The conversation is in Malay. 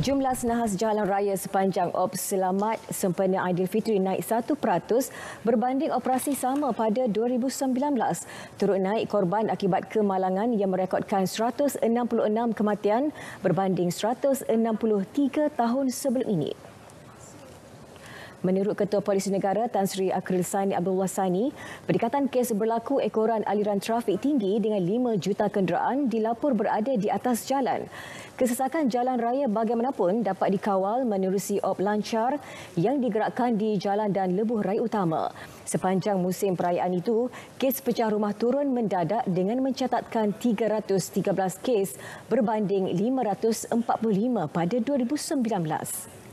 Jumlah senahas jalan raya sepanjang Ops Selamat Sempena Aidilfitri naik 1% berbanding operasi sama pada 2019. Turut naik korban akibat kemalangan yang merekodkan 166 kematian berbanding 163 tahun sebelum ini. Menurut Ketua Polis Negara Tan Sri Akril Sani Abdullah Sani, peningkatan kes berlaku ekoran aliran trafik tinggi dengan 5 juta kenderaan dilapor berada di atas jalan. Kesesakan jalan raya bagaimanapun dapat dikawal menerusi op lancar yang digerakkan di jalan dan lebuh raya utama. Sepanjang musim perayaan itu, kes pecah rumah turun mendadak dengan mencatatkan 313 kes berbanding 545 pada 2019.